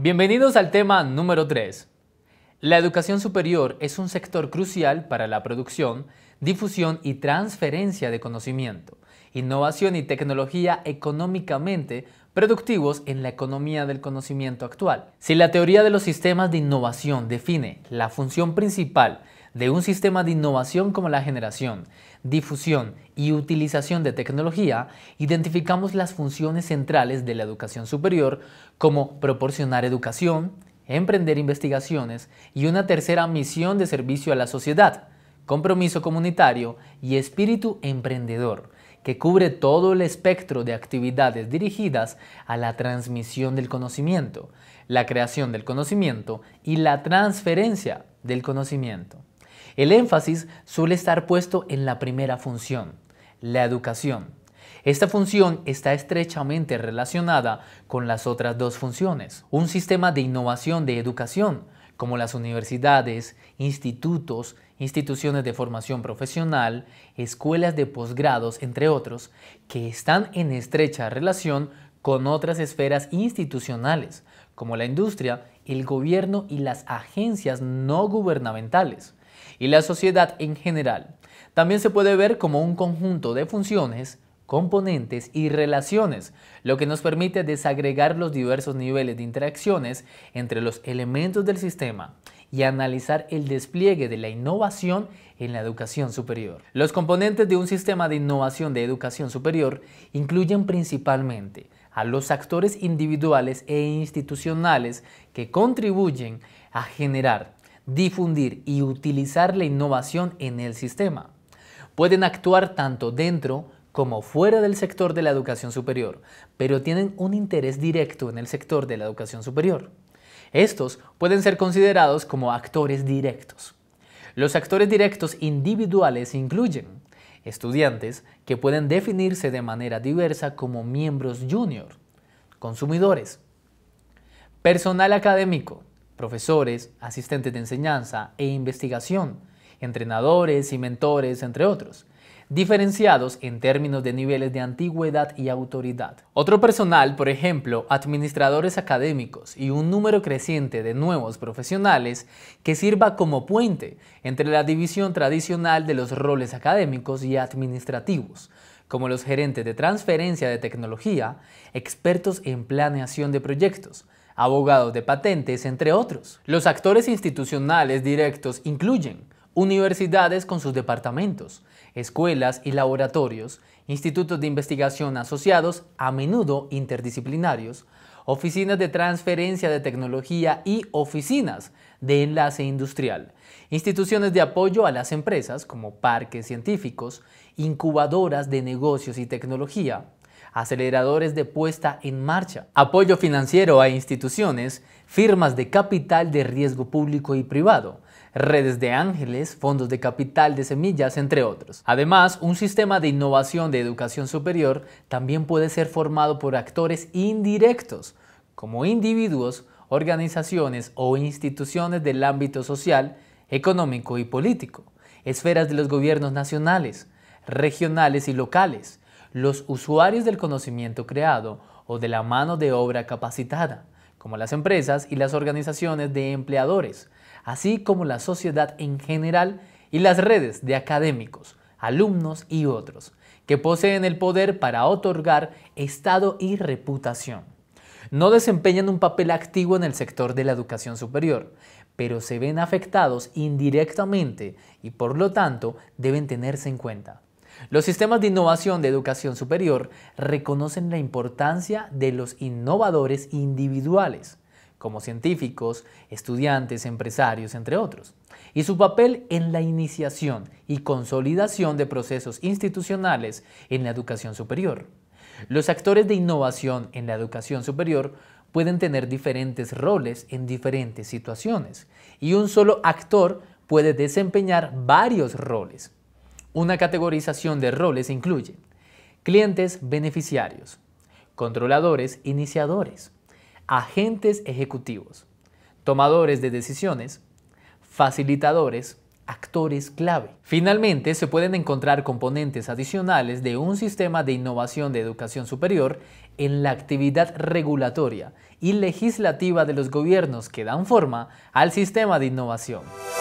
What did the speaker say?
Bienvenidos al tema número 3. La educación superior es un sector crucial para la producción, difusión y transferencia de conocimiento, innovación y tecnología económicamente productivos en la economía del conocimiento actual. Si la teoría de los sistemas de innovación define la función principal de un sistema de innovación como la generación, difusión y utilización de tecnología, identificamos las funciones centrales de la educación superior como proporcionar educación, emprender investigaciones y una tercera misión de servicio a la sociedad, compromiso comunitario y espíritu emprendedor, que cubre todo el espectro de actividades dirigidas a la transmisión del conocimiento, la creación del conocimiento y la transferencia del conocimiento. El énfasis suele estar puesto en la primera función, la educación. Esta función está estrechamente relacionada con las otras dos funciones. Un sistema de innovación de educación, como las universidades, institutos, instituciones de formación profesional, escuelas de posgrados, entre otros, que están en estrecha relación con otras esferas institucionales, como la industria, el gobierno y las agencias no gubernamentales y la sociedad en general. También se puede ver como un conjunto de funciones, componentes y relaciones, lo que nos permite desagregar los diversos niveles de interacciones entre los elementos del sistema y analizar el despliegue de la innovación en la educación superior. Los componentes de un sistema de innovación de educación superior incluyen principalmente a los actores individuales e institucionales que contribuyen a generar difundir y utilizar la innovación en el sistema. Pueden actuar tanto dentro como fuera del sector de la educación superior, pero tienen un interés directo en el sector de la educación superior. Estos pueden ser considerados como actores directos. Los actores directos individuales incluyen estudiantes que pueden definirse de manera diversa como miembros junior, consumidores, personal académico, profesores, asistentes de enseñanza e investigación, entrenadores y mentores, entre otros diferenciados en términos de niveles de antigüedad y autoridad. Otro personal, por ejemplo, administradores académicos y un número creciente de nuevos profesionales que sirva como puente entre la división tradicional de los roles académicos y administrativos, como los gerentes de transferencia de tecnología, expertos en planeación de proyectos, abogados de patentes, entre otros. Los actores institucionales directos incluyen universidades con sus departamentos, escuelas y laboratorios, institutos de investigación asociados, a menudo interdisciplinarios, oficinas de transferencia de tecnología y oficinas de enlace industrial, instituciones de apoyo a las empresas como parques científicos, incubadoras de negocios y tecnología, aceleradores de puesta en marcha, apoyo financiero a instituciones, firmas de capital de riesgo público y privado, redes de ángeles, fondos de capital de semillas, entre otros. Además, un sistema de innovación de educación superior también puede ser formado por actores indirectos, como individuos, organizaciones o instituciones del ámbito social, económico y político, esferas de los gobiernos nacionales, regionales y locales, los usuarios del conocimiento creado o de la mano de obra capacitada, como las empresas y las organizaciones de empleadores, así como la sociedad en general y las redes de académicos, alumnos y otros, que poseen el poder para otorgar estado y reputación. No desempeñan un papel activo en el sector de la educación superior, pero se ven afectados indirectamente y por lo tanto deben tenerse en cuenta. Los sistemas de innovación de educación superior reconocen la importancia de los innovadores individuales, como científicos, estudiantes, empresarios, entre otros, y su papel en la iniciación y consolidación de procesos institucionales en la educación superior. Los actores de innovación en la educación superior pueden tener diferentes roles en diferentes situaciones y un solo actor puede desempeñar varios roles. Una categorización de roles e incluye clientes beneficiarios, controladores iniciadores, agentes ejecutivos, tomadores de decisiones, facilitadores, actores clave. Finalmente, se pueden encontrar componentes adicionales de un sistema de innovación de educación superior en la actividad regulatoria y legislativa de los gobiernos que dan forma al sistema de innovación.